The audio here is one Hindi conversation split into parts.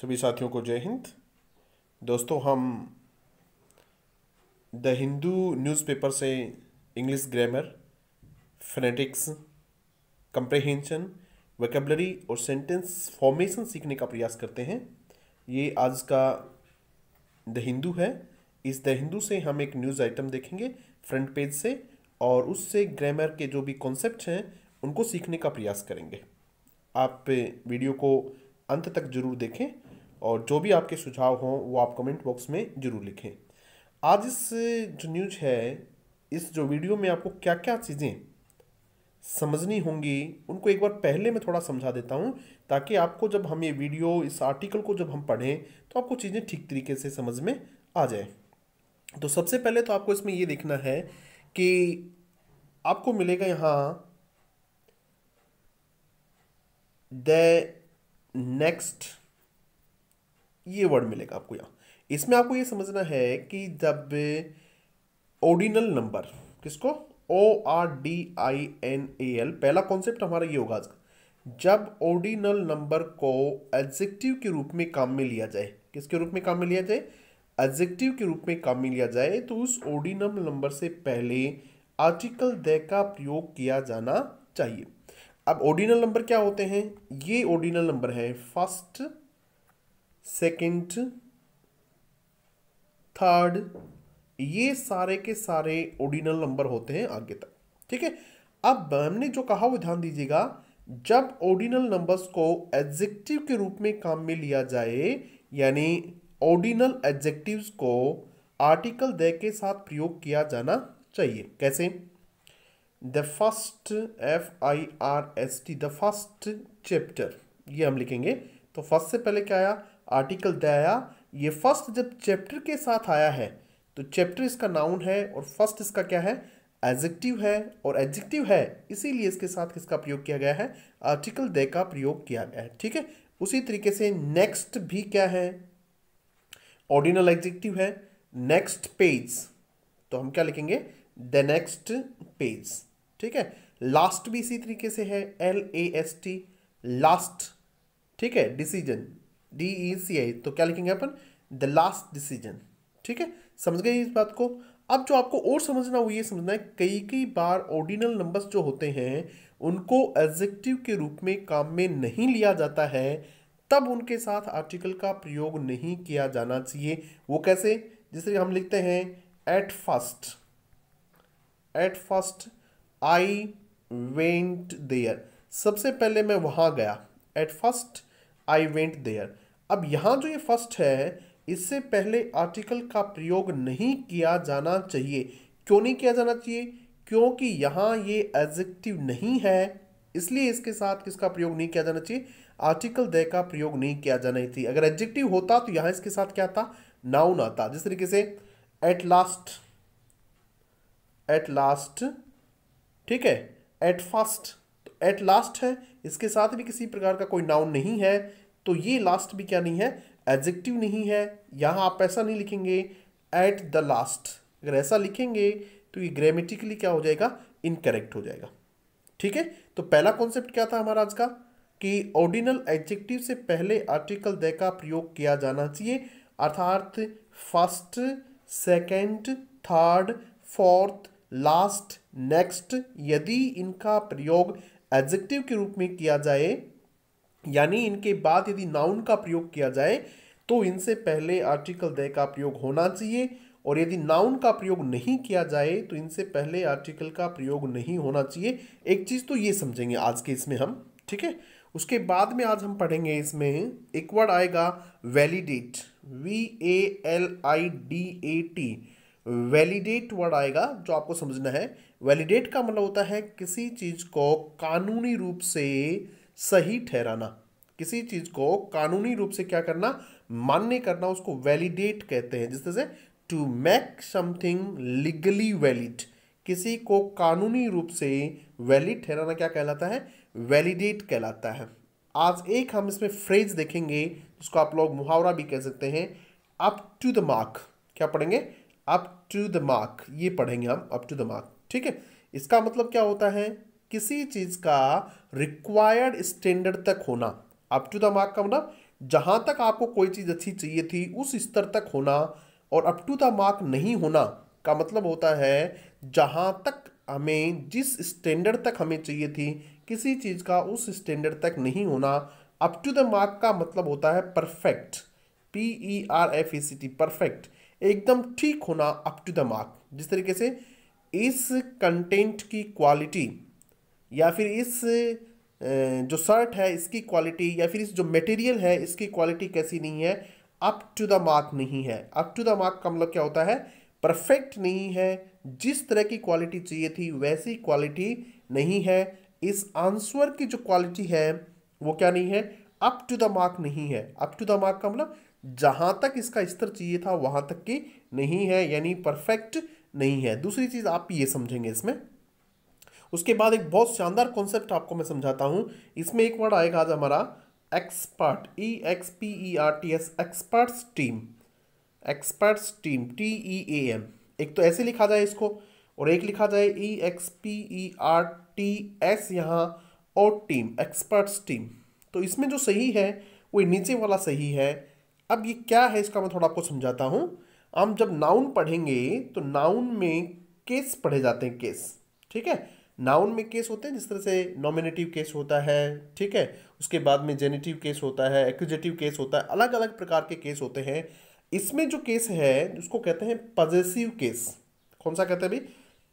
सभी साथियों को जय हिंद दोस्तों हम द हिंदू न्यूज़पेपर से English grammar phonetics comprehension vocabulary और सेंटेंस फॉर्मेशन सीखने का प्रयास करते हैं ये आज का द हिंदू है इस द हिंदू से हम एक न्यूज़ आइटम देखेंगे फ्रंट पेज से और उससे ग्रामर के जो भी कॉन्सेप्ट हैं उनको सीखने का प्रयास करेंगे आप वीडियो को अंत तक जरूर देखें और जो भी आपके सुझाव हों वो आप कमेंट बॉक्स में ज़रूर लिखें आज इस जो न्यूज है इस जो वीडियो में आपको क्या क्या चीज़ें समझनी होंगी उनको एक बार पहले मैं थोड़ा समझा देता हूँ ताकि आपको जब हम ये वीडियो इस आर्टिकल को जब हम पढ़ें तो आपको चीज़ें ठीक तरीके से समझ में आ जाए तो सबसे पहले तो आपको इसमें ये देखना है कि आपको मिलेगा यहाँ द नेक्स्ट ये वर्ड मिलेगा आपको यहाँ इसमें आपको ये समझना है कि जब ओडिनल नंबर किसको O R D I N A L पहला कॉन्सेप्ट हमारा ये होगा आज का जब ओडिनल नंबर को एडजेक्टिव के रूप में काम में लिया जाए किसके रूप में काम में लिया जाए एडजेक्टिव के रूप में काम में लिया जाए तो उस ओडिनल नंबर से पहले आर्टिकल द का प्रयोग किया जाना चाहिए अब ओडिनल नंबर क्या होते हैं ये ओडिनल नंबर है फर्स्ट सेकंड थर्ड ये सारे के सारे ओरिजिनल नंबर होते हैं आगे तक ठीक है अब हमने जो कहा वो ध्यान दीजिएगा जब ओरिजिनल नंबर्स को एडजेक्टिव के रूप में काम में लिया जाए यानी ओरिजिनल एडजेक्टिव्स को आर्टिकल दे के साथ प्रयोग किया जाना चाहिए कैसे the first F I R S T the first chapter ये हम लिखेंगे तो फर्स्ट से पहले क्या आया आर्टिकल दया ये फर्स्ट जब चैप्टर के साथ आया है तो चैप्टर इसका नाउन है और फर्स्ट इसका क्या है एजेक्टिव है और एजेक्टिव है इसीलिए इसके साथ किसका प्रयोग किया गया है आर्टिकल दे का प्रयोग किया गया है ठीक है उसी तरीके से नेक्स्ट भी क्या है ऑर्डिनल एग्जेक्टिव है नेक्स्ट पेज तो हम क्या लिखेंगे द नेक्स्ट पेज ठीक है लास्ट भी इसी तरीके से है L A S T last ठीक है डिसीजन डी ई सी आई तो क्या लिखेंगे अपन द लास्ट डिसीजन ठीक है समझ गए इस बात को अब जो आपको और समझना वो ये समझना है कई कई बार ऑर्डिनल नंबर्स जो होते हैं उनको एग्जेक्टिव के रूप में काम में नहीं लिया जाता है तब उनके साथ आर्टिकल का प्रयोग नहीं किया जाना चाहिए वो कैसे जैसे हम लिखते हैं at first at first I went there सबसे पहले मैं वहाँ गया at first I went there अब यहाँ जो ये फर्स्ट है इससे पहले आर्टिकल का प्रयोग नहीं किया जाना चाहिए क्यों नहीं किया जाना चाहिए क्योंकि यहाँ ये एडजेक्टिव नहीं है इसलिए इसके साथ किसका प्रयोग नहीं किया जाना चाहिए आर्टिकल दे का प्रयोग नहीं किया जाना चाहिए अगर एडजेक्टिव होता तो यहाँ इसके साथ क्या आता नाउन आता जिस तरीके से एट लास्ट एट लास्ट ठीक है एट फर्स्ट एट लास्ट है इसके साथ भी किसी प्रकार का कोई नाउन नहीं है तो ये लास्ट भी क्या नहीं है एडजेक्टिव नहीं है यहाँ आप ऐसा नहीं लिखेंगे एट द लास्ट अगर ऐसा लिखेंगे तो ये ग्रामेटिकली क्या हो जाएगा इनकरेक्ट हो जाएगा ठीक है तो पहला कॉन्सेप्ट क्या था हमारा आज का कि ऑर्डिनल एडजेक्टिव से पहले आर्टिकल द का प्रयोग किया जाना चाहिए अर्थात first second third fourth last next यदि इनका प्रयोग एडजेक्टिव के रूप में किया जाए यानी इनके बाद यदि नाउन का प्रयोग किया जाए तो इनसे पहले आर्टिकल द का प्रयोग होना चाहिए और यदि नाउन का प्रयोग नहीं किया जाए तो इनसे पहले आर्टिकल का प्रयोग नहीं होना चाहिए एक चीज़ तो ये समझेंगे आज के इसमें हम ठीक है उसके बाद में आज हम पढ़ेंगे इसमें एक वर्ड आएगा validate V A L I D A T validate word आएगा जो आपको समझना है वैलिडेट का मतलब होता है किसी चीज़ को कानूनी रूप से सही ठहराना किसी चीज़ को कानूनी रूप से क्या करना मान्य करना उसको वैलिडेट कहते हैं जिस तरह से to make something legally valid किसी को कानूनी रूप से वैलिड ठहराना क्या कहलाता है वैलिडेट कहलाता है आज एक हम इसमें फ्रेज देखेंगे जिसको आप लोग मुहावरा भी कह सकते हैं अप टू द मार्क क्या पढ़ेंगे अप टू द मार्क ये पढ़ेंगे हम अप टू द मार्क ठीक है इसका मतलब क्या होता है किसी चीज़ का रिक्वायर्ड स्टैंडर्ड तक होना अप टू द मार्क का मतलब जहाँ तक आपको कोई चीज़ अच्छी चाहिए थी उस स्तर तक होना और अप टू द मार्क नहीं होना का मतलब होता है जहां तक हमें जिस स्टैंडर्ड तक हमें चाहिए थी किसी चीज़ का उस स्टैंडर्ड तक नहीं होना अप टू द मार्क का मतलब होता है perfect P E R F E C T perfect एकदम ठीक होना अप टू द मार्क जिस तरीके से इस कंटेंट की क्वालिटी या फिर इस जो शर्ट है इसकी क्वालिटी या फिर इस जो मटेरियल है इसकी क्वालिटी कैसी नहीं है अप टू द मार्क नहीं है अप टू द मार्क का मतलब क्या होता है परफेक्ट नहीं है जिस तरह की क्वालिटी चाहिए थी वैसी क्वालिटी नहीं है इस आंसर की जो क्वालिटी है वो क्या नहीं है अप टू द मार्क नहीं है अप टू द मार्क का मतलब जहाँ तक इसका स्तर चाहिए था वहाँ तक की नहीं है यानी परफेक्ट नहीं है दूसरी चीज़ आप ये समझेंगे इसमें उसके बाद एक बहुत शानदार कॉन्सेप्ट आपको मैं समझाता हूँ इसमें एक वर्ड आएगा आज हमारा expert E X P E R T S experts team experts team T E A M एक तो ऐसे लिखा जाए इसको और एक लिखा जाए E X P E R T S यहाँ और टीम एक्सपर्ट्स टीम तो इसमें जो सही है वो नीचे वाला सही है अब ये क्या है इसका मैं थोड़ा आपको समझाता हूँ हम जब नाउन पढ़ेंगे तो नाउन में केस पढ़े जाते हैं केस ठीक है नाउन में केस होते हैं जिस तरह से नॉमिनेटिव केस होता है ठीक है उसके बाद में जेनेटिव केस होता है एक्जेटिव केस होता है अलग अलग प्रकार के केस होते हैं इसमें जो केस है उसको कहते हैं पजेसिव केस कौन सा कहते हैं भाई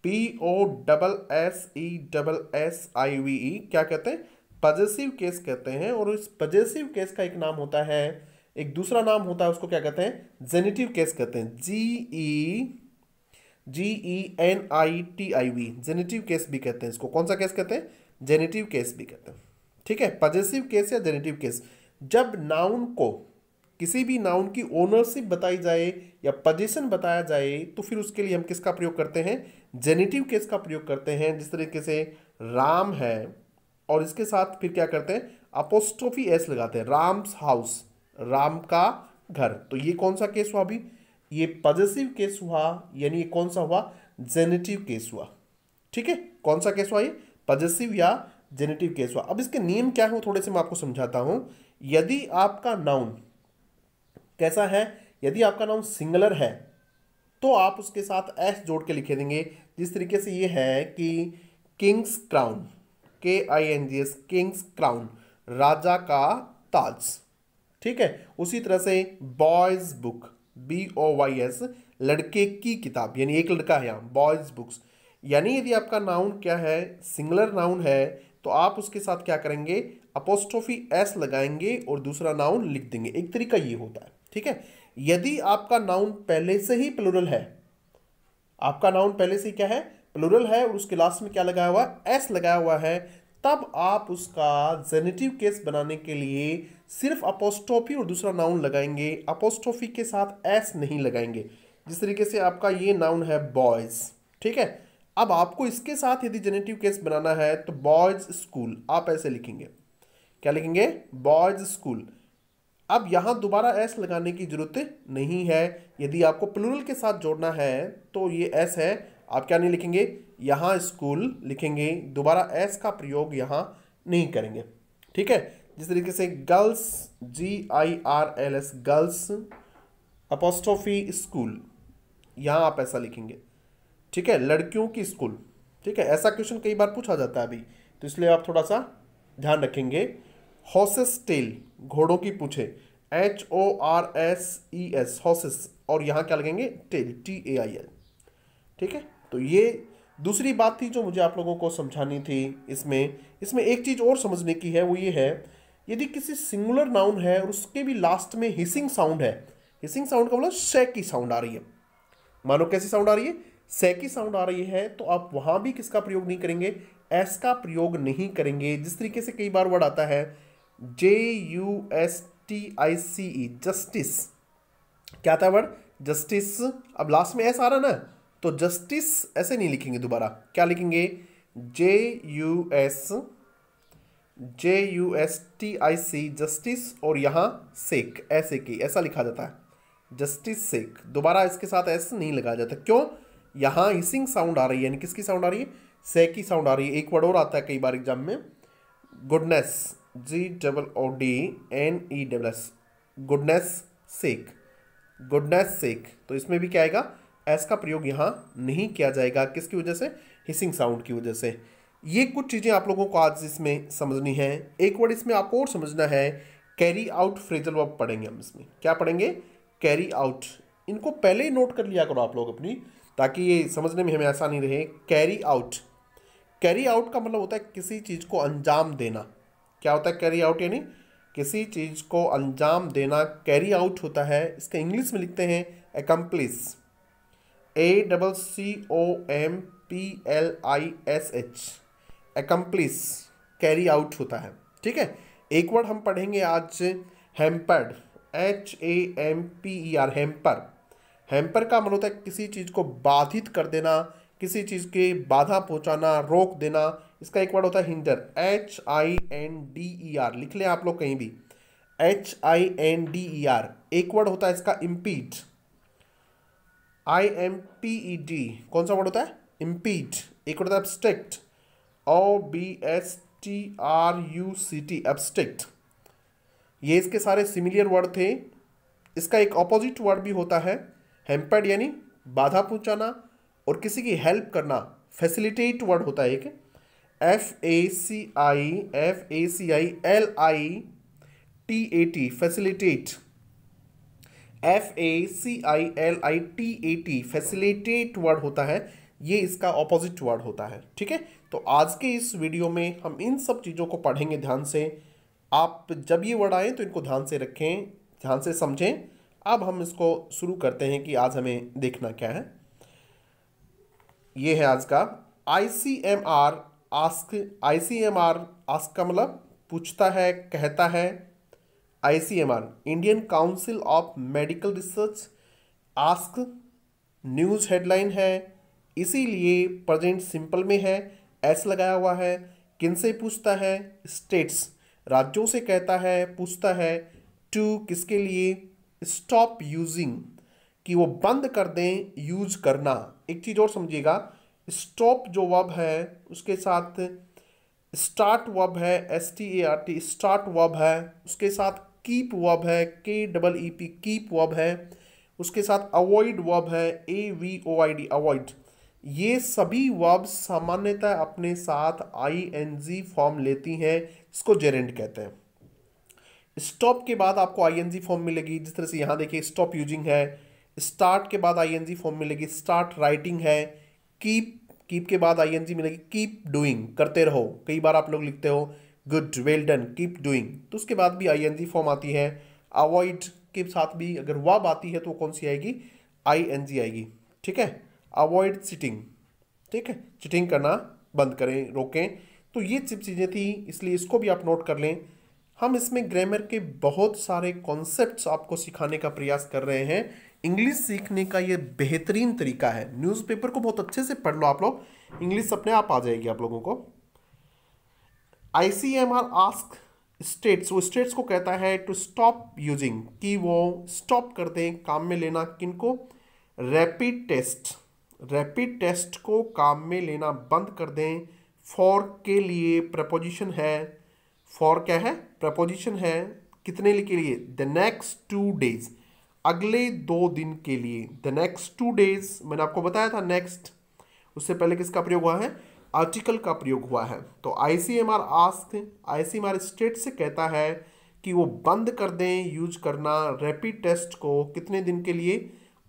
P O double S E double S I V E क्या कहते हैं पजेसिव केस कहते हैं और इस पजेसिव केस का एक नाम होता है एक दूसरा नाम होता है उसको क्या कहते हैं जेनेटिव केस कहते हैं G E G E N I T I V genitive case भी कहते हैं इसको कौन सा केस कहते हैं जेनेटिव केस भी कहते हैं ठीक है पजेसिव केस या जेनेटिव केस जब नाउन को किसी भी नाउन की ओनरशिप बताई जाए या पजेशन बताया जाए तो फिर उसके लिए हम किसका प्रयोग करते हैं जेनेटिव केस का प्रयोग करते हैं जिस तरीके से राम है और इसके साथ फिर क्या करते हैं अपोस्ट्रोफी एस लगाते हैं राम्स हाउस राम का घर तो ये कौन सा केस हुआ अभी ये पॉजिटिव केस हुआ यानी ये कौन सा हुआ जेनेटिव केस हुआ ठीक है कौन सा केस हुआ ये पॉजिटिव या जेनेटिव केस हुआ अब इसके नियम क्या है थोड़े से मैं आपको समझाता हूं यदि आपका नाउन कैसा है यदि आपका नाउन सिंगलर है तो आप उसके साथ एस जोड़ के लिखे देंगे जिस तरीके से ये है कि किंग्स क्राउन के I N G S king's crown राजा का ताज ठीक है उसी तरह से boy's book B O Y S लड़के की किताब यानी एक लड़का है यहाँ बॉयज बुक्स यानी यदि आपका नाउन क्या है सिंगलर नाउन है तो आप उसके साथ क्या करेंगे अपोस्ट्रोफी एस लगाएंगे और दूसरा नाउन लिख देंगे एक तरीका ये होता है ठीक है यदि आपका नाउन पहले से ही प्लूरल है आपका नाउन पहले से ही क्या है प्लूरल है और उसके लास्ट में क्या लगाया हुआ है एस लगाया हुआ है तब आप उसका जेनेटिव केस बनाने के लिए सिर्फ अपोस्टोफी और दूसरा नाउन लगाएंगे अपोस्टोफी के साथ एस नहीं लगाएंगे जिस तरीके से आपका ये नाउन है बॉयज़ ठीक है अब आपको इसके साथ यदि जेनेटिव केस बनाना है तो बॉयज़ स्कूल आप ऐसे लिखेंगे क्या लिखेंगे बॉयज़ स्कूल अब यहाँ दोबारा एस लगाने की ज़रूरत नहीं है यदि आपको प्लूरल के साथ जोड़ना है तो ये एस है आप क्या नहीं लिखेंगे यहाँ स्कूल लिखेंगे दोबारा एस का प्रयोग यहाँ नहीं करेंगे ठीक है जिस तरीके से girls G I R L S girls apostrophe school यहाँ आप ऐसा लिखेंगे ठीक है लड़कियों की स्कूल ठीक है ऐसा क्वेश्चन कई बार पूछा जाता है अभी तो इसलिए आप थोड़ा सा ध्यान रखेंगे हॉसेस टेल घोड़ों की पूछे H O R S E S horses और यहाँ क्या लगेंगे tail T A I L ठीक है तो ये दूसरी बात थी जो मुझे आप लोगों को समझानी थी इसमें इसमें एक चीज़ और समझने की है वो ये है यदि किसी सिंगुलर नाउन है और उसके भी लास्ट में हिसिंग साउंड है हिसिंग साउंड का मतलब शे की साउंड आ रही है मानो कैसी साउंड आ रही है से की साउंड आ रही है तो आप वहाँ भी किसका प्रयोग नहीं करेंगे एस का प्रयोग नहीं करेंगे जिस तरीके से कई बार वर्ड आता है J U S T I C E justice क्या था वर्ड जस्टिस अब लास्ट में एस आ रहा ना तो जस्टिस ऐसे नहीं लिखेंगे दोबारा क्या लिखेंगे J U S J U S T I C justice और यहाँ सेक ऐसे की ऐसा लिखा जाता है जस्टिस सेक दोबारा इसके साथ एस नहीं लगाया जाता क्यों यहाँ हिसिंग साउंड आ रही है यानी किसकी साउंड आ रही है सेक की साउंड आ रही है एक वर्ड और आता है कई बार एग्जाम में goodness G double O D N E double S goodness sake goodness sake तो इसमें भी क्या आएगा एस का प्रयोग यहाँ नहीं किया जाएगा किसकी वजह से हिसिंग साउंड की वजह से ये कुछ चीज़ें आप लोगों को आज इसमें समझनी है एक वर्ड इसमें आपको और समझना है कैरी आउट फ्रेजल वर्ब पढ़ेंगे हम इसमें क्या पढ़ेंगे कैरी आउट इनको पहले ही नोट कर लिया करो आप लोग अपनी ताकि ये समझने में हमें आसानी रहे कैरी आउट कैरी आउट का मतलब होता है किसी चीज़ को अंजाम देना क्या होता है कैरी आउट यानी किसी चीज़ को अंजाम देना कैरी आउट होता है इसका इंग्लिश में लिखते हैं accomplish A double C O M P L I S H accomplish carry out होता है ठीक है एक वर्ड हम पढ़ेंगे आज hampered H A M P E R hamper hamper का मन मतलब होता है किसी चीज़ को बाधित कर देना किसी चीज़ के बाधा पहुंचाना रोक देना इसका एक वर्ड होता है hinder H I N D E R लिख लें आप लोग कहीं भी H I N D E R एक वर्ड होता है इसका impede I M P E D कौन सा वर्ड होता है इम्पीट एक होता है obstruct O B S T R U C T obstruct ये इसके सारे सिमिलियर वर्ड थे इसका एक ऑपोजिट वर्ड भी होता है हेम्पर्ड यानी बाधा पहुंचाना और किसी की हेल्प करना फैसिलिटेट वर्ड होता है एक F A C I F A C I L I T A T facilitate F A C I L I T A T facilitate word होता है ये इसका ऑपोजिट वर्ड होता है ठीक है तो आज के इस वीडियो में हम इन सब चीज़ों को पढ़ेंगे ध्यान से आप जब ये वर्ड आए तो इनको ध्यान से रखें ध्यान से समझें अब हम इसको शुरू करते हैं कि आज हमें देखना क्या है ये है आज का I C M R ask I C M R ask का मतलब पूछता है कहता है ICMR Indian Council of Medical Research ask news headline है इसीलिए प्रेजेंट सिंपल में है एस लगाया हुआ है किनसे पूछता है स्टेट्स राज्यों से कहता है पूछता है टू किसके लिए स्टॉप यूजिंग कि वो बंद कर दें यूज करना एक चीज़ और समझिएगा स्टॉप जो वब है उसके साथ स्टार्ट वब है S T A R T start verb है उसके साथ कीप वब है K double E P keep verb है उसके साथ avoid verb A V O I D avoid अवॉइड ये सभी वब सामान्यतः अपने साथ आई एन जी फॉर्म लेती हैं इसको जेरेंट कहते हैं स्टॉप के बाद आपको आई एन जी फॉर्म मिलेगी जिस तरह से यहाँ देखिए स्टॉप यूजिंग है स्टार्ट के बाद आई एन जी फॉर्म मिलेगी स्टार्ट राइटिंग है कीप कीप के बाद आई एन जी मिलेगी कीप डूइंग करते रहो कई बार आप लोग लिखते हो good well done keep doing तो उसके बाद भी आई एन जी फॉर्म आती है अवॉइड के साथ भी अगर वाब आती है तो कौन सी आएगी आई एन जी आएगी ठीक है अवॉइड सिटिंग ठीक है चिटिंग करना बंद करें रोकें तो ये सब चीज़ें थी इसलिए इसको भी आप नोट कर लें हम इसमें ग्रामर के बहुत सारे कॉन्सेप्ट्स आपको सिखाने का प्रयास कर रहे हैं इंग्लिश सीखने का ये बेहतरीन तरीका है न्यूज़पेपर को बहुत अच्छे से पढ़ लो आप लोग इंग्लिश अपने आप आ जाएगी आप लोगों को आईसीएमआर आस्क स्टेट्स वो स्टेट्स को कहता है टू स्टॉप यूजिंग कि वो स्टॉप कर दें काम में लेना किनको रैपिड टेस्ट रैपिड टेस्ट को काम में लेना बंद कर दें फॉर के लिए प्रपोजिशन है फॉर क्या है प्रपोजिशन है कितने के लिए द नेक्स्ट टू डेज अगले दो दिन के लिए द नेक्स्ट टू डेज मैंने आपको बताया था नेक्स्ट उससे पहले किसका प्रयोग हुआ है आर्टिकल का प्रयोग हुआ है तो I C M R ask I C M R state से कहता है कि वो बंद कर दें यूज करना रैपिड टेस्ट को कितने दिन के लिए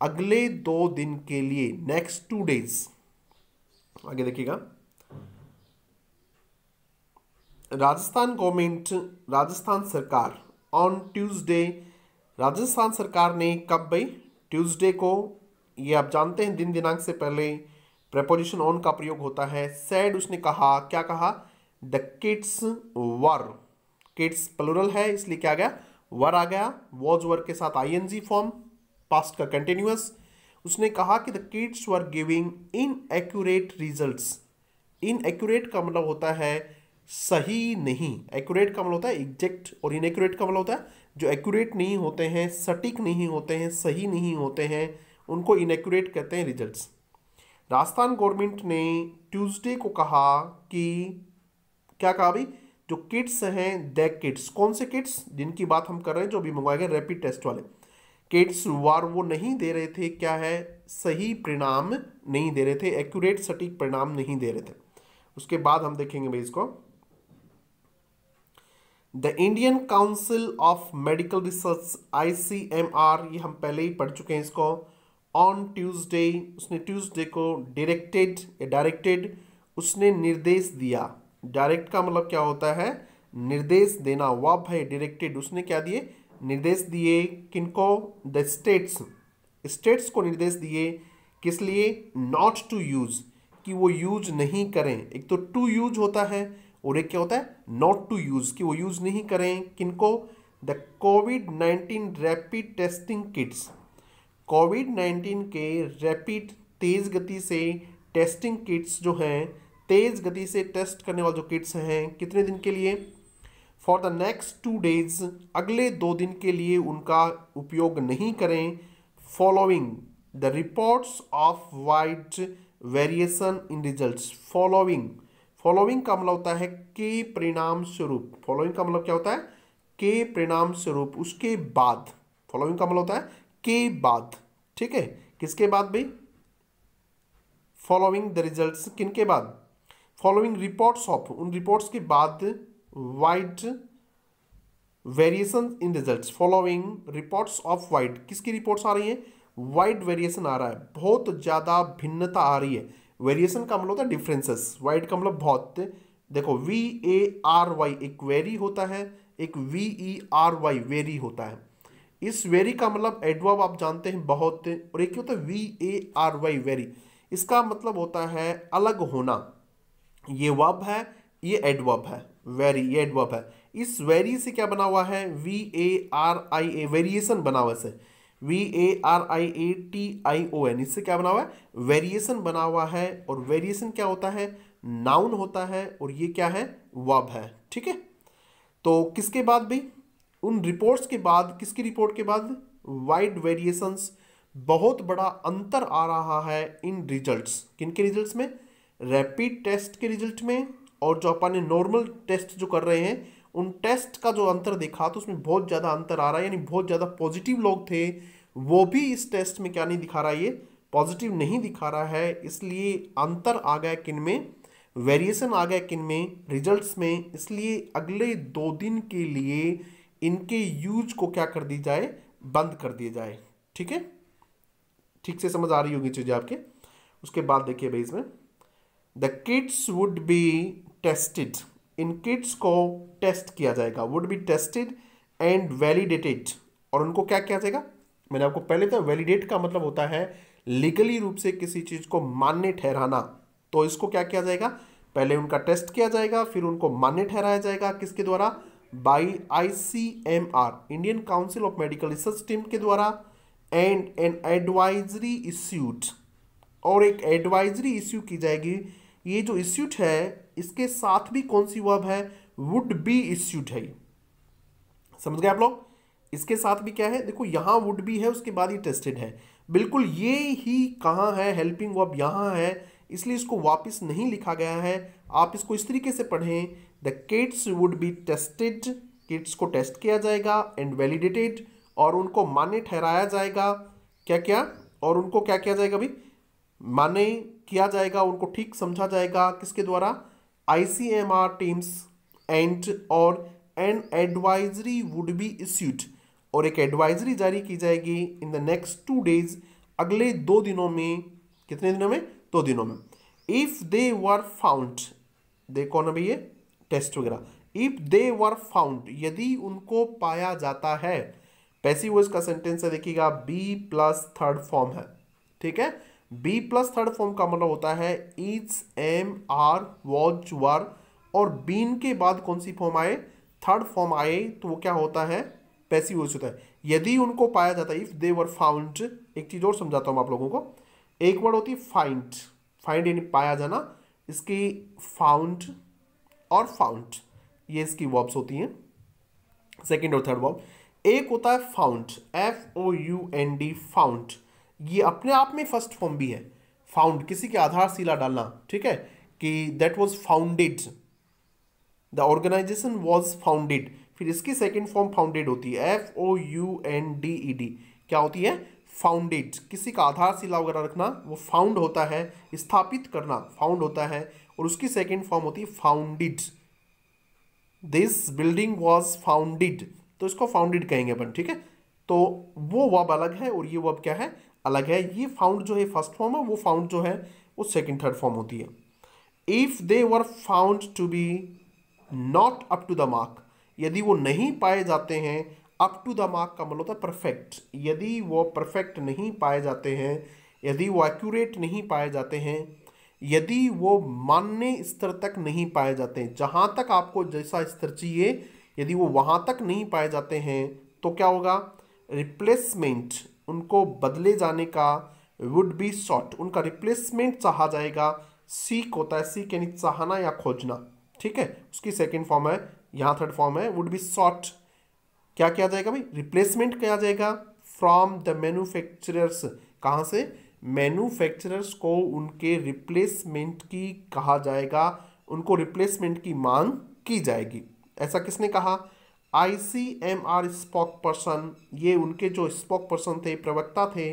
अगले दो दिन के लिए नेक्स्ट टू डेज आगे देखिएगा राजस्थान गवर्नमेंट राजस्थान सरकार ऑन ट्यूसडे राजस्थान सरकार ने कब भाई ट्यूसडे को ये आप जानते हैं दिन दिनांक से पहले प्रपोजिशन ऑन का प्रयोग होता है सैड उसने कहा क्या कहा the kits were kits plural है इसलिए क्या गया वर आ गया वॉज वर के साथ I N G form past का कंटिन्यूस उसने कहा कि the kits were giving inaccurate result inaccurate का मतलब होता है सही नहीं एक्यूरेट का मतलब होता है एग्जैक्ट और इनएक्यूरेट का मतलब होता है जो एक्यूरेट नहीं होते हैं सटीक नहीं होते हैं सही नहीं होते हैं उनको इनएक्यूरेट कहते हैं रिजल्ट्स राजस्थान गवर्नमेंट ने ट्यूसडे को कहा कि क्या कहा भाई जो किट्स हैं द किट्स कौन से किट्स जिनकी बात हम कर रहे हैं जो अभी मंगवाए गए रैपिड टेस्ट वाले किट्स वार वो नहीं दे रहे थे क्या है सही परिणाम नहीं दे रहे थे एक्यूरेट सटीक परिणाम नहीं दे रहे थे उसके बाद हम देखेंगे भाई इसको the Indian Council of Medical Research आई ये हम पहले ही पढ़ चुके हैं इसको ऑन ट्यूसडे उसने ट्यूसडे को डायरेक्टेड डायरेक्टेड उसने निर्देश दिया डायरेक्ट का मतलब क्या होता है निर्देश देना वाह भाई डायरेक्टेड उसने क्या दिए निर्देश दिए किनको द स्टेट्स स्टेट्स को निर्देश दिए किस लिए नॉट टू यूज कि वो यूज नहीं करें एक तो टू यूज होता है और एक क्या होता है नॉट टू यूज कि वो यूज नहीं करें किनको the covid nineteen rapid testing kits covid nineteen के रैपिड तेज़ गति से टेस्टिंग किट्स जो हैं तेज़ गति से टेस्ट करने वाले जो किट्स हैं कितने दिन के लिए for the next two days अगले दो दिन के लिए उनका उपयोग नहीं करें following the reports of wide variation in results following following का मतलब होता है के परिणाम स्वरूप फॉलोइंग का मतलब क्या होता है के परिणाम स्वरूप उसके बाद फॉलोइंग का मतलब होता है के बाद ठीक है किसके बाद भाई फॉलोइंग द रिजल्ट किन के बाद फॉलोइंग रिपोर्ट्स ऑफ उन रिपोर्ट्स के बाद wide variation in results following reports of wide किसकी रिपोर्ट्स आ रही है वाइट वेरिएशन आ रहा है बहुत ज़्यादा भिन्नता आ रही है वेरिएशन का मतलब होता है डिफरेंसेस वाइट का मतलब बहुत देखो वी ए आर वाई एक वेरी होता है एक V E R Y very होता है इस वेरी का मतलब एडवर्ब आप जानते हैं बहुत और एक होता है V A R Y vary इसका मतलब होता है अलग होना ये वब है ये एडवर्ब है वेरी ये एडवर्ब है इस वेरी से क्या बना हुआ है V A R I A variation बना हुआ है V A R I A T I O N इससे क्या बना हुआ है वेरिएशन बना हुआ है और वेरिएशन क्या होता है नाउन होता है और ये क्या है वब है ठीक है तो किसके बाद भी उन रिपोर्ट्स के बाद किसकी रिपोर्ट के बाद वाइड वेरिएशंस बहुत बड़ा अंतर आ रहा है इन रिजल्ट्स किन के रिजल्ट्स में रैपिड टेस्ट के रिजल्ट में और जो अपने नॉर्मल टेस्ट जो कर रहे हैं उन टेस्ट का जो अंतर देखा तो उसमें बहुत ज़्यादा अंतर आ रहा है यानी बहुत ज़्यादा पॉजिटिव लोग थे वो भी इस टेस्ट में क्या नहीं दिखा रहा ये पॉजिटिव नहीं दिखा रहा है इसलिए अंतर आ गया किन में वेरिएशन आ गया किन में रिजल्ट्स में इसलिए अगले दो दिन के लिए इनके यूज को क्या कर दी जाए बंद कर दिया जाए ठीक है ठीक से समझ आ रही होगी चीज़ें आपके उसके बाद देखिए भाई इसमें the kids would be tested इन किड्स को टेस्ट किया जाएगा would be tested and validated और उनको क्या किया जाएगा मैंने आपको पहले तो वैलिडेट का मतलब होता है लीगली रूप से किसी चीज़ को मान्य ठहराना तो इसको क्या किया जाएगा पहले उनका टेस्ट किया जाएगा फिर उनको मान्य ठहराया जाएगा किसके द्वारा बाई आर Indian Council of Medical Research team के द्वारा एंड एन एडवाइजरी इश्यूट और एक एडवाइजरी इश्यू की जाएगी ये जो इश्यूट है इसके साथ भी कौन सी वर्ब है वुड बी इश्यूट है समझ गए आप लोग इसके साथ भी क्या है देखो यहाँ वुड बी है उसके बाद ये टेस्टेड है बिल्कुल ये ही कहाँ है हेल्पिंग वर्ब यहाँ है इसलिए इसको वापस नहीं लिखा गया है आप इसको इस तरीके से पढ़ें the kids would be tested kids को टेस्ट किया जाएगा एंड वैलिडेटेड और उनको मान्य ठहराया जाएगा क्या क्या और उनको क्या किया जाएगा भाई मान्य किया जाएगा उनको ठीक समझा जाएगा किसके द्वारा आर टीम्स एंड और an advisory would be issued और एक एडवाइजरी जारी की जाएगी in the next two days अगले दो दिनों में कितने दिनों में दो दिनों में इफ़ दे वर फाउंड देखो ना भैया टेस्ट वगैरह इफ दे वर फाउंड यदि उनको पाया जाता है पैसिव वॉइस का सेंटेंस है देखिएगा बी प्लस थर्ड फॉर्म है ठीक है बी प्लस थर्ड फॉर्म का मतलब होता है is am are was were और बीन के बाद कौन सी फॉर्म आए थर्ड फॉर्म आए तो वो क्या होता है पैसिव वॉइस होता है यदि उनको पाया जाता है इफ दे वर फाउंड एक चीज़ और समझाता हूँ आप लोगों को एक वर्ड होती है फाइंड फाइंड यानी पाया जाना इसकी फाउंड और फाउंट ये इसकी वर्ब्स होती हैं सेकेंड और थर्ड वर्ब एक होता है found F O U N D found ये अपने आप में फर्स्ट फॉर्म भी है फाउंड किसी के आधारशिला डालना ठीक है कि that was founded the organisation was founded फिर इसकी सेकेंड फॉर्म फाउंडेड होती है F O U N D E D क्या होती है फाउंडेड किसी का आधारशिला वगैरह रखना वो फाउंड होता है स्थापित करना फाउंड होता है और उसकी सेकेंड फॉर्म होती है founded this building was founded तो इसको फाउंडेड कहेंगे अपन ठीक है तो वो वब अलग है और ये वब क्या है अलग है ये फाउंड जो है फर्स्ट फॉर्म है वो फाउंड जो है वो सेकेंड थर्ड फॉर्म होती है if they were found to be not up to the mark यदि वो नहीं पाए जाते हैं अप टू द मार्क का मतलब होता है परफेक्ट यदि वो परफेक्ट नहीं पाए जाते हैं यदि वो एक्यूरेट नहीं पाए जाते हैं यदि वो मान्य स्तर तक नहीं पाए जाते हैं जहाँ तक आपको जैसा स्तर चाहिए यदि वो वहाँ तक नहीं पाए जाते हैं तो क्या होगा रिप्लेसमेंट उनको बदले जाने का वुड बी शॉर्ट उनका रिप्लेसमेंट चाहा जाएगा सीक होता है सीक यानी चाहना या खोजना ठीक है उसकी सेकेंड फॉर्म है यहाँ थर्ड फॉर्म है वुड बी शॉर्ट क्या किया जाएगा भाई रिप्लेसमेंट किया जाएगा फ्रॉम द मैन्युफैक्चरर्स कहाँ से मैन्युफैक्चरर्स को उनके रिप्लेसमेंट की कहा जाएगा उनको रिप्लेसमेंट की मांग की जाएगी ऐसा किसने कहा I C M R spokesperson ये उनके जो स्पॉक पर्सन थे प्रवक्ता थे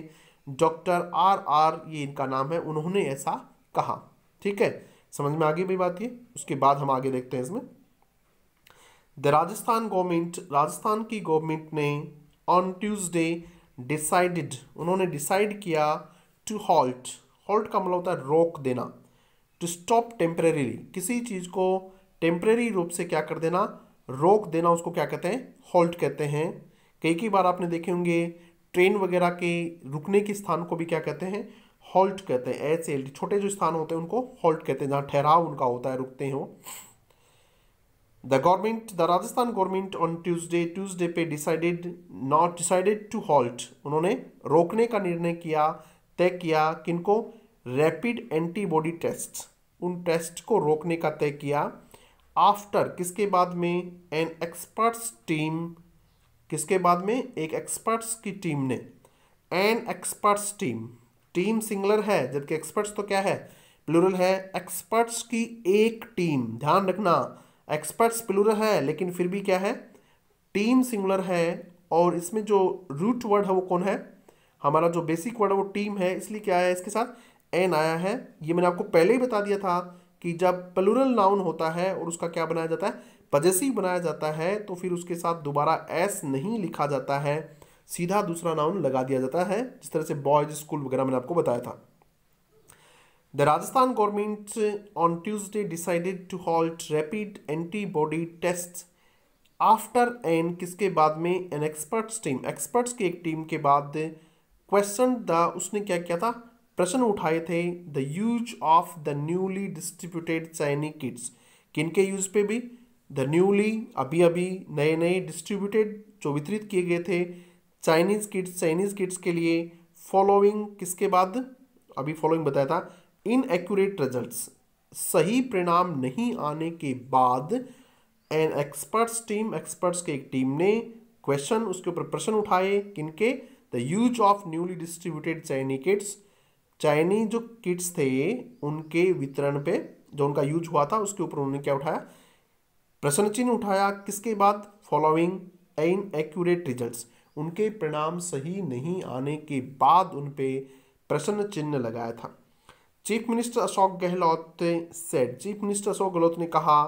डॉक्टर आर आर ये इनका नाम है उन्होंने ऐसा कहा ठीक है समझ में आगे भी बात ये उसके बाद हम आगे देखते हैं इसमें द राजस्थान गवर्नमेंट राजस्थान की गवर्नमेंट ने ऑन ट्यूसडे डिसाइडेड उन्होंने डिसाइड किया टू हॉल्ट हॉल्ट का मतलब होता है रोक देना टू स्टॉप टेम्परेरीली किसी चीज़ को टेम्परेरी रूप से क्या कर देना रोक देना उसको क्या कहते हैं हॉल्ट कहते हैं कई कई बार आपने देखे होंगे ट्रेन वगैरह के रुकने के स्थान को भी क्या कहते हैं हॉल्ट कहते हैं एच एल डी छोटे जो स्थान होते हैं उनको हॉल्ट कहते हैं जहाँ ठहराव उनका होता है रुकते हैं the government the Rajasthan government on Tuesday Tuesday पे decided not decided to halt उन्होंने रोकने का निर्णय किया तय किया किनको रैपिड एंटीबॉडी टेस्ट उन टेस्ट को रोकने का तय किया आफ्टर किसके बाद में एन एक्सपर्ट्स टीम किसके बाद में एक एक्सपर्ट्स की टीम ने an experts team team singular है जबकि एक्सपर्ट्स तो क्या है प्लूरल है एक्सपर्ट्स की एक टीम ध्यान रखना एक्सपर्ट्स प्लूरल है लेकिन फिर भी क्या है टीम सिंगुलर है और इसमें जो रूट वर्ड है वो कौन है हमारा जो बेसिक वर्ड है वो टीम है इसलिए क्या है इसके साथ एन आया है ये मैंने आपको पहले ही बता दिया था कि जब प्लुरल नाउन होता है और उसका क्या बनाया जाता है पजेसिव बनाया जाता है तो फिर उसके साथ दोबारा एस नहीं लिखा जाता है सीधा दूसरा नाउन लगा दिया जाता है जिस तरह से बॉयज स्कूल वगैरह मैंने आपको बताया था the Rajasthan government on Tuesday decided to halt rapid antibody test after an किसके बाद में एन एक्सपर्ट्स टीम एक्सपर्ट्स की एक टीम के बाद क्वेश्चन द उसने क्या किया था प्रश्न उठाए थे the use of the newly distributed Chinese kits किन के यूज पे भी द न्यूली अभी अभी नए नए डिस्ट्रीब्यूटेड जो वितरित किए गए थे चाइनीज़ किट्स चाइनीज़ किट्स के लिए फॉलोइंग किसके बाद अभी फॉलोइंग बताया था इन एक्यूरेट रिजल्ट सही परिणाम नहीं आने के बाद एन एक्सपर्ट्स टीम एक्सपर्ट्स के एक टीम ने क्वेश्चन उसके ऊपर प्रश्न उठाए किनके the use of newly distributed Chinese kits Chinese जो किट्स थे उनके वितरण पे जो उनका यूज हुआ था उसके ऊपर उन्होंने क्या उठाया प्रश्न चिन्ह उठाया किसके बाद फॉलोइंग इन एक्यूरेट रिजल्ट उनके परिणाम सही नहीं आने के बाद उन पर प्रश्न चिन्ह लगाया था chief minister Ashok Gehlot said chief minister Ashok Gehlot ने कहा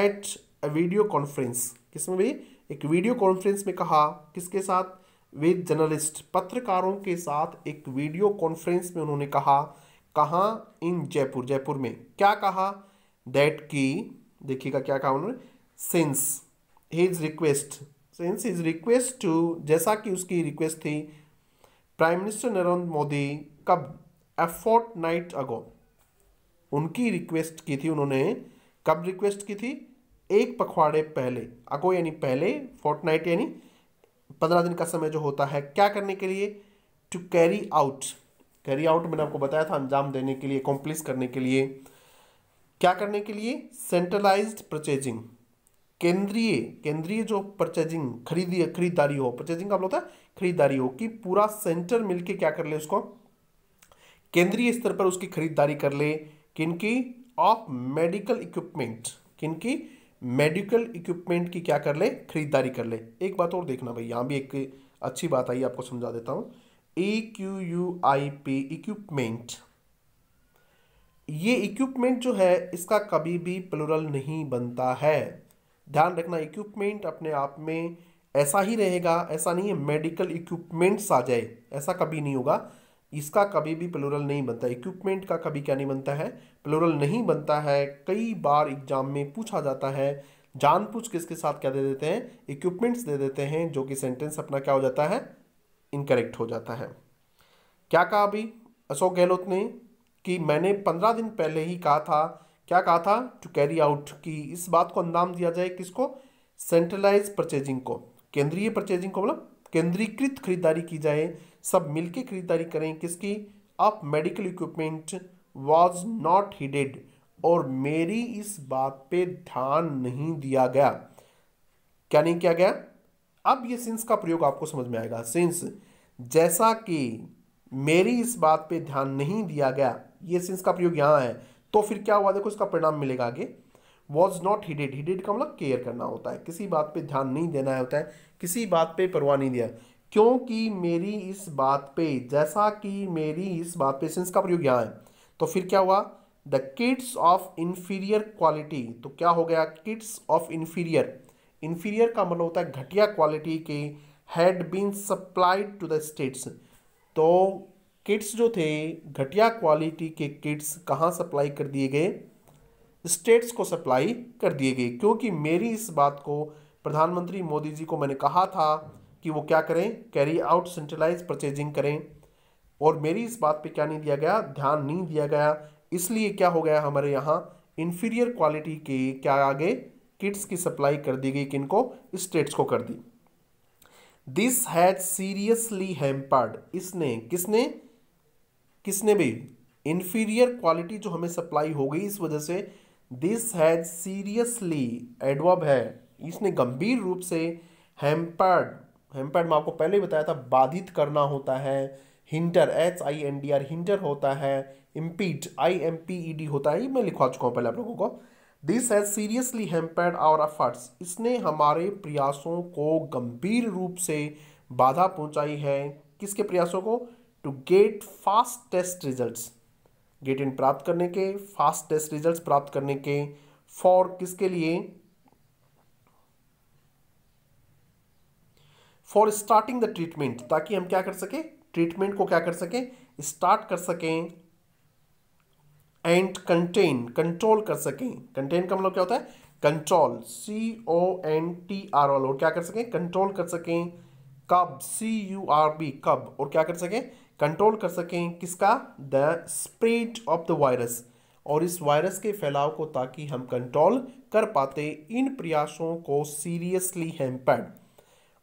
एट अ वीडियो कॉन्फ्रेंस किसमें भी एक वीडियो कॉन्फ्रेंस में कहा किसके साथ वे जर्नलिस्ट पत्रकारों के साथ एक वीडियो कॉन्फ्रेंस में उन्होंने कहा कहाँ इन जयपुर जयपुर में क्या कहा दैट की देखिएगा क्या कहा उन्होंने since his request since his request to जैसा कि उसकी रिक्वेस्ट थी प्राइम मिनिस्टर नरेंद्र मोदी कब एफोर्ट नाइट अगो उनकी रिक्वेस्ट की थी उन्होंने कब रिक्वेस्ट की थी एक पखवाड़े पहले अगो यानी पहले फोर्ट नाइट यानी पंद्रह दिन का समय जो होता है क्या करने के लिए to carry out carry out मैंने आपको बताया था अंजाम देने के लिए कॉम्प्लीस करने के लिए क्या करने के लिए सेंट्रलाइज्ड परचेजिंग केंद्रीय केंद्रीय जो परचेजिंग खरीदी खरीदारी हो परचेजिंग का मतलब होता है खरीदारी हो कि पूरा सेंटर मिलके क्या कर ले उसको केंद्रीय स्तर पर उसकी खरीदारी कर ले किनकी ऑफ मेडिकल इक्विपमेंट किनकी मेडिकल इक्विपमेंट की क्या कर ले खरीदारी कर ले एक बात और देखना भाई यहाँ भी एक अच्छी बात आई आपको समझा देता हूँ A Q U I P equipment ये इक्विपमेंट जो है इसका कभी भी प्लुरल नहीं बनता है ध्यान रखना इक्विपमेंट अपने आप में ऐसा ही रहेगा ऐसा नहीं है मेडिकल इक्विपमेंट्स आ जाए ऐसा कभी नहीं होगा इसका कभी भी प्लूरल नहीं बनता इक्विपमेंट का कभी क्या नहीं बनता है प्लूरल नहीं बनता है कई बार एग्जाम में पूछा जाता है जान पूछ किसके साथ क्या दे देते हैं इक्विपमेंट्स दे देते हैं जो कि सेंटेंस अपना क्या हो जाता है इनकरेक्ट हो जाता है क्या कहा अभी अशोक गहलोत ने कि मैंने पंद्रह दिन पहले ही कहा था क्या कहा था टू कैरी आउट कि इस बात को अंजाम दिया जाए किसको सेंट्रलाइज परचेजिंग को केंद्रीय परचेजिंग को मतलब केंद्रीकृत खरीदारी की जाए सब मिलके खरीदारी करें किसकी आप medical equipment was not heeded और मेरी इस बात पे ध्यान नहीं दिया गया क्या नहीं किया गया अब ये सिंस का प्रयोग आपको समझ में आएगा सिंस जैसा कि मेरी इस बात पे ध्यान नहीं दिया गया ये सिंस का प्रयोग यहाँ है तो फिर क्या हुआ देखो इसका परिणाम मिलेगा आगे वॉज नॉट हिडेड हिडेड का मतलब केयर करना होता है किसी बात पे ध्यान नहीं देना होता है किसी बात पे परवाह नहीं दिया क्योंकि मेरी इस बात पे जैसा कि मेरी इस बात पे सिंस का प्रयोग यहाँ है तो फिर क्या हुआ the kids of inferior quality तो क्या हो गया किड्स ऑफ इन्फीरियर इन्फीरियर का मतलब होता है घटिया क्वालिटी के had been supplied to the states तो किड्स जो थे घटिया क्वालिटी के किड्स कहाँ सप्लाई कर दिए गए स्टेट्स को सप्लाई कर दिए गए क्योंकि मेरी इस बात को प्रधानमंत्री मोदी जी को मैंने कहा था कि वो क्या करें कैरी आउट सेंट्रलाइज परचेजिंग करें और मेरी इस बात पे क्या नहीं दिया गया ध्यान नहीं दिया गया इसलिए क्या हो गया हमारे यहाँ इन्फीरियर क्वालिटी के क्या आगे किट्स की सप्लाई कर दी गई किन को स्टेट्स को कर दी दिस हैज सीरियसली हेम्पर्ड इसने किसने किसने भी इन्फीरियर क्वालिटी जो हमें सप्लाई हो गई इस वजह से दिस हैज सीरियसली एडवब है इसने गंभीर रूप से हेम्पर्ड हेमपैड में आपको पहले ही बताया था बाधित करना होता है hinder H I N D R hinder होता है impede I M P E D होता है ये मैं लिखवा चुका हूँ पहले आप लोगों को this has seriously hampered our efforts इसने हमारे प्रयासों को गंभीर रूप से बाधा पहुंचाई है किसके प्रयासों को to get fast test results get इन प्राप्त करने के फास्ट टेस्ट रिजल्ट्स प्राप्त करने के फॉर किसके लिए फॉर स्टार्टिंग द ट्रीटमेंट ताकि हम क्या कर सकें ट्रीटमेंट को क्या कर सकें स्टार्ट कर सकें एंड कंटेन कंट्रोल कर सकें कंटेन का मतलब क्या होता है control C O N T R O L और क्या कर सकें कंट्रोल कर सकें कब सी यू आर बी कब और क्या कर सकें कंट्रोल कर सकें किसका the spread of the virus और इस वायरस के फैलाव को ताकि हम कंट्रोल कर पाते इन प्रयासों को seriously hampered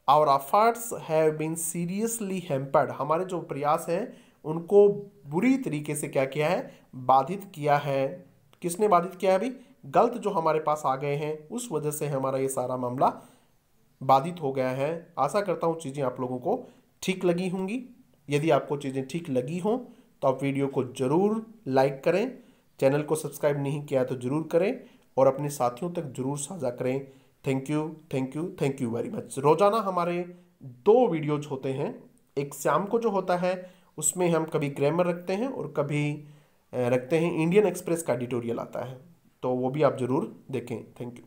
our efforts have been seriously hampered हमारे जो प्रयास हैं उनको बुरी तरीके से क्या किया है बाधित किया है किसने बाधित किया है अभी गलत जो हमारे पास आ गए हैं उस वजह से हमारा ये सारा मामला बाधित हो गया है आशा करता हूँ चीज़ें आप लोगों को ठीक लगी होंगी यदि आपको चीज़ें ठीक लगी हों तो आप वीडियो को ज़रूर लाइक करें चैनल को सब्सक्राइब नहीं किया तो ज़रूर करें और अपने साथियों तक ज़रूर साझा करें thank you thank you thank you very much रोज़ाना हमारे दो वीडियोज होते हैं एक शाम को जो होता है उसमें हम कभी ग्रामर रखते हैं और कभी रखते हैं इंडियन एक्सप्रेस का एडिटोरियल आता है तो वो भी आप ज़रूर देखें थैंक यू